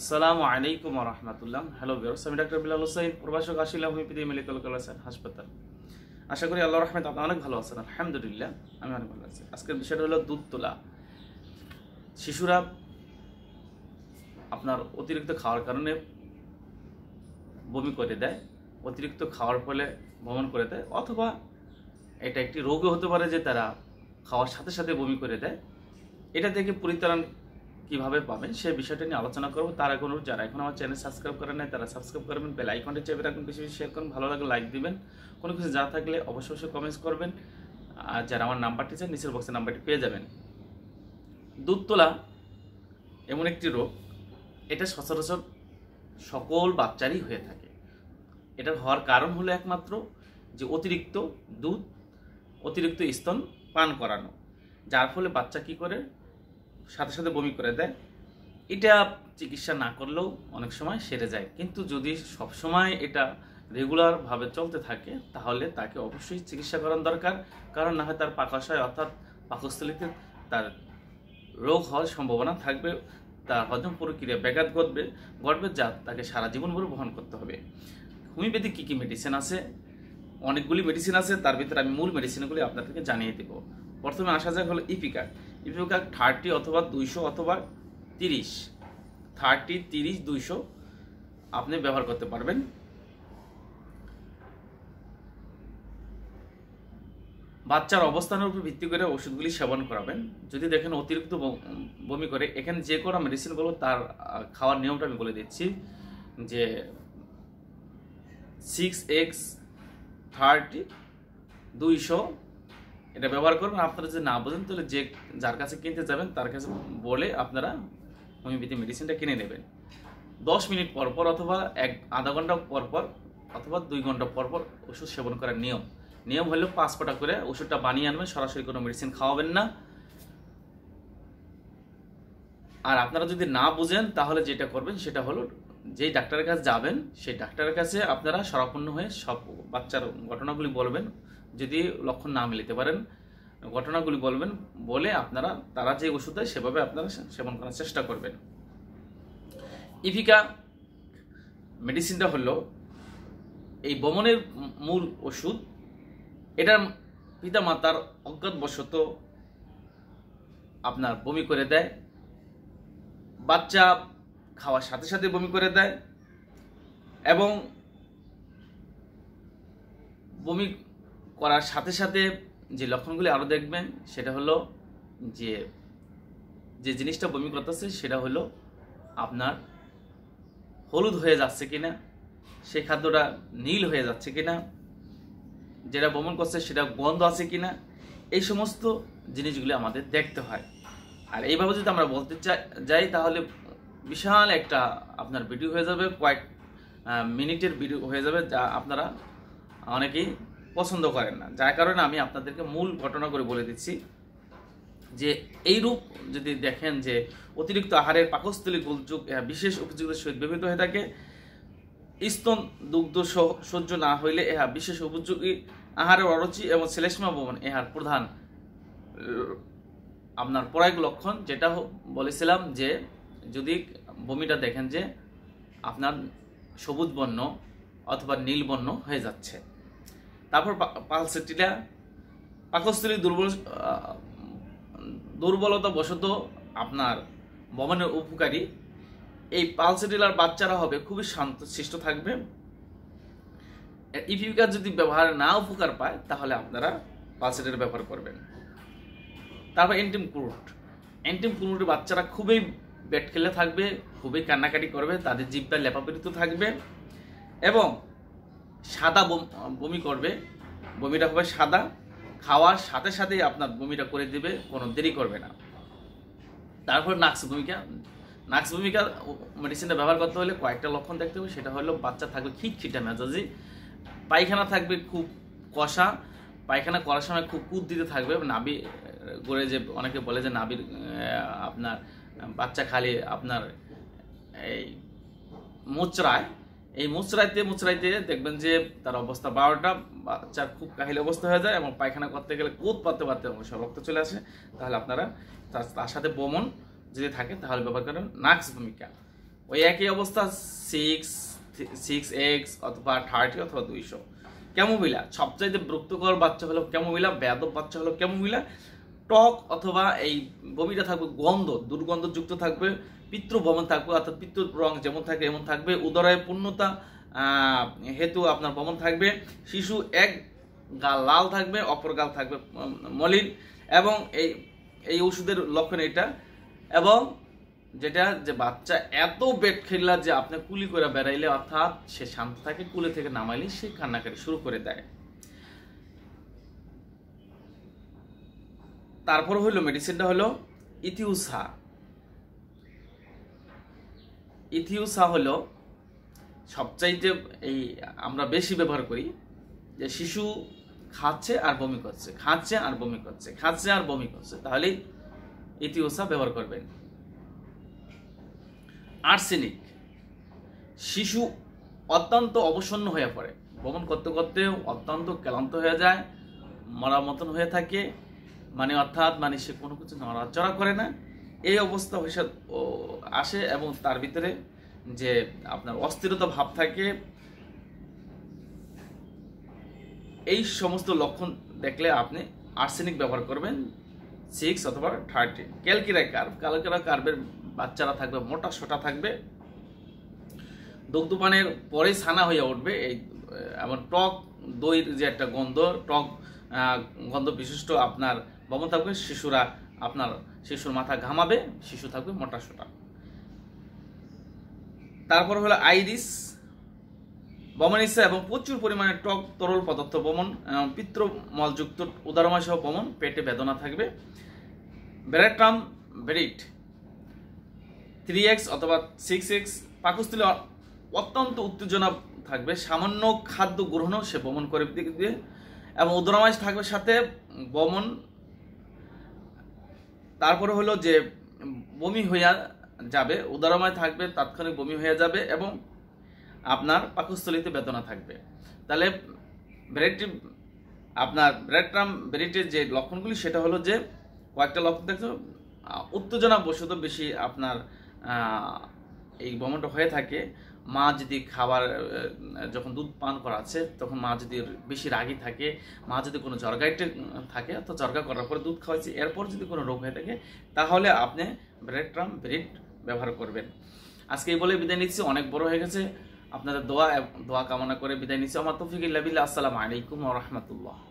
আসসালামু আলাইকুম রহমতুল্লাহ হ্যালো বিয়ার্স আমি ডাক্তার বিলাল হোসেন প্রভাষক আসিলা হোমিওপ্যাথি মেডিকেল কলেজ হাসপাতাল আশা করি আল্লাহ রহমত আপনি অনেক ভালো আছেন আলহামদুলিল্লাহ আমি অনেক ভালো আছি আজকের বিষয়টা হলো দুধ তোলা শিশুরা আপনার অতিরিক্ত খাওয়ার কারণে বমি করে দেয় অতিরিক্ত খাওয়ার ফলে ভ্রমণ করে দেয় অথবা এটা একটি রোগও হতে পারে যে তারা খাওয়ার সাথে সাথে বমি করে দেয় এটা থেকে পরিত্রাণ কিভাবে পাবেন সেই বিষয়টা নিয়ে আলোচনা করবো তার এখন যারা এখন আমার চ্যানেল সাবস্ক্রাইব করেন নাই তারা সাবস্ক্রাইব করবেন বেল আইকনটা চেপে রাখুন বেশি বেশি শেয়ার করুন ভালো লাগলে লাইক দিবেন কোনো কিছু যা থাকলে অবশ্যই অবশ্যই কমেন্টস করবেন আর যারা আমার নাম্বারটি চান নিচের বক্সের নাম্বারটি পেয়ে যাবেন দুধ তোলা এমন একটি রোগ এটা সচরাচর সকল বাচ্চারই হয়ে থাকে এটার হওয়ার কারণ হলো একমাত্র যে অতিরিক্ত দুধ অতিরিক্ত স্তন পান করানো যার ফলে বাচ্চা কি করে সাথে সাথে বমি করে দেয় এটা চিকিৎসা না করলেও অনেক সময় সেরে যায় কিন্তু যদি সবসময় এটা রেগুলারভাবে চলতে থাকে তাহলে তাকে অবশ্যই চিকিৎসা করানো দরকার কারণ না হয় তার পাকাশয় অর্থাৎ পাকস্থলীতে তার রোগ হওয়ার সম্ভাবনা থাকবে তার হজম প্রক্রিয়া ব্যাঘাত ঘটবে ঘটবে যা তাকে সারা জীবন ভরে বহন করতে হবে হোমিওপ্যাথি কী কী মেডিসিন আছে অনেকগুলি মেডিসিন আছে তার ভিতরে আমি মূল মেডিসিনগুলি আপনাদেরকে জানিয়ে দেব প্রথমে আসা যাক হলো ইপিকার্ড ইফিউকাক থার্টি অথবা দুইশো অথবা তিরিশ থার্টি তিরিশ দুইশো আপনি ব্যবহার করতে পারবেন বাচ্চার অবস্থানের উপর ভিত্তি করে ওষুধগুলি সেবন করাবেন যদি দেখেন অতিরিক্ত বমি করে এখানে যে কোনো মেডিসিনগুলো তার খাওয়ার নিয়মটা আমি বলে দিচ্ছি যে সিক্স এক্স থার্টি দুইশো এটা ব্যবহার করুন আপনারা যদি না বোঝেন তাহলে যে যার কাছে কিনতে যাবেন তার কাছে বলে আপনারা হোমিওপ্যাথি মেডিসিনটা কিনে নেবেন দশ মিনিট পর পর অথবা এক আধা ঘন্টা পর পর অথবা দুই ঘন্টা পর পর ওষুধ সেবন করার নিয়ম নিয়ম হলো পাঁচ ফোটা করে ওষুধটা বানিয়ে আনবেন সরাসরি কোনো মেডিসিন খাওয়াবেন না আর আপনারা যদি না বুঝেন তাহলে যেটা করবেন সেটা হলো যেই ডাক্তারের কাছে যাবেন সেই ডাক্তারের কাছে আপনারা সরাপন্ন হয়ে সব বাচ্চার ঘটনাগুলি বলবেন যদি লক্ষণ না মিলিতে পারেন ঘটনাগুলি বলবেন বলে আপনারা তারা যে ওষুধ দেয় সেভাবে আপনারা সেবন করার চেষ্টা করবেন ইভিকা মেডিসিনটা হলো এই বমনের মূল ওষুধ এটার পিতা মাতার অজ্ঞাতবশত আপনার বমি করে দেয় বাচ্চা খাওয়ার সাথে সাথে বমি করে দেয় এবং বমি করার সাথে সাথে যে লক্ষণগুলি আরও দেখবেন সেটা হলো যে যে জিনিসটা বমি করতেছে সেটা হলো আপনার হলুদ হয়ে যাচ্ছে কিনা সে খাদ্যটা নীল হয়ে যাচ্ছে কিনা যেটা বমন করছে সেটা গন্ধ আছে কিনা এই সমস্ত জিনিসগুলি আমাদের দেখতে হয় আর এইভাবে যদি আমরা বলতে চাই যাই তাহলে বিশাল একটা আপনার ভিডিও হয়ে যাবে কয়েক মিনিটের ভিডিও হয়ে যাবে যা আপনারা অনেকেই পছন্দ করেন না যার কারণে আমি আপনাদেরকে মূল ঘটনা করে বলে দিচ্ছি যে এই রূপ যদি দেখেন যে অতিরিক্ত আহারের পাকস্থলী গোলযোগ বিশেষ উপযুক্ত সহিত ব্যবহৃত হয়ে থাকে স্তন দুগ্ধ সহ্য না হইলে এহা বিশেষ উপযোগী আহারের অরুচি এবং শ্লেষ্মা ভবন এহার প্রধান আপনার পরায়ক লক্ষণ যেটা বলেছিলাম যে যদি বমিটা দেখেন যে আপনার সবুজ বর্ণ অথবা নীল বর্ণ হয়ে যাচ্ছে তারপর পালসেটিলা পাকস্থলী দুর্বল দুর্বলতা বশত আপনার ভবনের উপকারী এই পালসেটিলার বাচ্চারা হবে খুবই শান্ত সৃষ্ট থাকবে ইপিউকার যদি ব্যবহার না উপকার পায় তাহলে আপনারা পালসেটের ব্যবহার করবেন তারপর এন্টিম ক্রুট এন্টিম কুরুটের বাচ্চারা খুবই ব্যাট খেলে থাকবে খুবই কান্নাকাটি করবে তাদের জিব্বা লেপাপরিত থাকবে এবং সাদা বমি করবে বমিটা হবে সাদা খাওয়ার সাথে সাথেই আপনার বমিটা করে দেবে কোনো দেরি করবে না তারপর নাক্স ভূমিকা নাক্স ভূমিকা মেডিসিনটা ব্যবহার করতে হলে কয়েকটা লক্ষণ দেখতে হবে সেটা হলো বাচ্চা থাকবে খিটখিটে মেজাজি পায়খানা থাকবে খুব কষা পায়খানা করার সময় খুব কুদ দিতে থাকবে নাবি করে যে অনেকে বলে যে নাবির আপনার বাচ্চা খালি আপনার এই মোচড়ায় এই মুচড়াইতে মুচড়াইতে দেখবেন যে তার অবস্থা বারোটা বাচ্চার খুব কাহিল অবস্থা হয়ে যায় এবং পায়খানা করতে গেলে কুদ পাতে পারতে অবশ্য রক্ত চলে আসে তাহলে আপনারা তার সাথে বমন যদি থাকে তাহলে ব্যবহার করেন নাক্স ভূমিকা ওই একই অবস্থা সিক্স সিক্স এক্স অথবা থার্টি অথবা দুইশো ক্যামোভিলা সবচাইতে বিরক্তকর বাচ্চা হলো ক্যামোভিলা বেদব বাচ্চা হলো ক্যামোভিলা টক অথবা এই বমিটা থাকবে গন্ধ দুর্গন্ধযুক্ত থাকবে পিতৃ ভবন থাকবে অর্থাৎ পিতৃ রং যেমন থাকে এমন থাকবে উদরায় পূর্ণতা হেতু আপনার ভবন থাকবে শিশু এক গাল লাল থাকবে অপর গাল থাকবে মলিন এবং এই এই ওষুধের লক্ষণ এটা এবং যেটা যে বাচ্চা এত বেট খেললা যে আপনি কুলি করে বেড়াইলে অর্থাৎ সে শান্ত থাকে কুলে থেকে নামাইলে সে কান্নাকাটি শুরু করে দেয় তারপর হইলো মেডিসিনটা হলো ইথিউসা ইথিউসা হল সবচাইতে এই আমরা বেশি ব্যবহার করি যে শিশু খাচ্ছে আর বমি করছে খাচ্ছে আর বমি করছে খাচ্ছে আর বমি করছে তাহলে ইথিউসা ব্যবহার করবেন আর্সেনিক শিশু অত্যন্ত অবসন্ন হয়ে পড়ে ভ্রমণ করতে করতে অত্যন্ত ক্লান্ত হয়ে যায় মরা মতন হয়ে থাকে মানে অর্থাৎ মানে সে কোনো কিছু নড়াচড়া করে না এই অবস্থা হিসাব আসে এবং তার ভিতরে যে আপনার অস্থিরতা ভাব থাকে এই সমস্ত লক্ষণ দেখলে আপনি আর্সেনিক ব্যবহার করবেন সিক্স অথবা থার্টি ক্যালকিরা কার্ভ ক্যালকিরা কার্ভের বাচ্চারা থাকবে মোটা সোটা থাকবে দুগ্ধপানের পরে ছানা হয়ে উঠবে এই এমন টক দইয়ের যে একটা গন্ধ টক গন্ধ বিশিষ্ট আপনার ভবন থাকবে শিশুরা আপনার শিশুর মাথা ঘামাবে শিশু থাকবে সোটা তারপর হলো আইরিস বমনিসা এবং প্রচুর পরিমাণে টক তরল পদার্থ বমন পিত্তমলযুক্ত উদারময় সহ বমন পেটে বেদনা থাকবে ব্যারেট্রাম বেরিট থ্রি এক্স অথবা সিক্স এক্স পাকস্থলে অত্যন্ত উত্তেজনা থাকবে সামান্য খাদ্য গ্রহণও সে বমন করে দিয়ে এবং উদারময় থাকবে সাথে বমন তারপরে হলো যে বমি হইয়া যাবে উদারময় থাকবে তাৎক্ষণিক বমি হয়ে যাবে এবং আপনার পাকস্থলিতে বেদনা থাকবে তাহলে ব্রেডটি আপনার ব্রেডট্রাম ব্রেডের যে লক্ষণগুলি সেটা হলো যে কয়েকটা লক্ষণ দেখতে উত্তেজনা বশত বেশি আপনার এই ভ্রমণটা হয়ে থাকে মা যদি খাবার যখন দুধ পান করাচ্ছে তখন মা যদি বেশি রাগি থাকে মা যদি কোনো জর্গাইটে থাকে তো জর্গা করার পরে দুধ খাওয়াচ্ছে এরপর যদি কোনো রোগ হয়ে থাকে তাহলে আপনি ব্রেডট্রাম ব্রিড ব্যবহার করবেন আজকে এই বলে বিদায় নিচ্ছি অনেক বড় হয়ে গেছে আপনাদের দোয়া দোয়া কামনা করে বিদায় নিচ্ছি আমার তফিক ইল্লাবিল্লা আসসালামু আলাইকুম রহমতুল্লাহ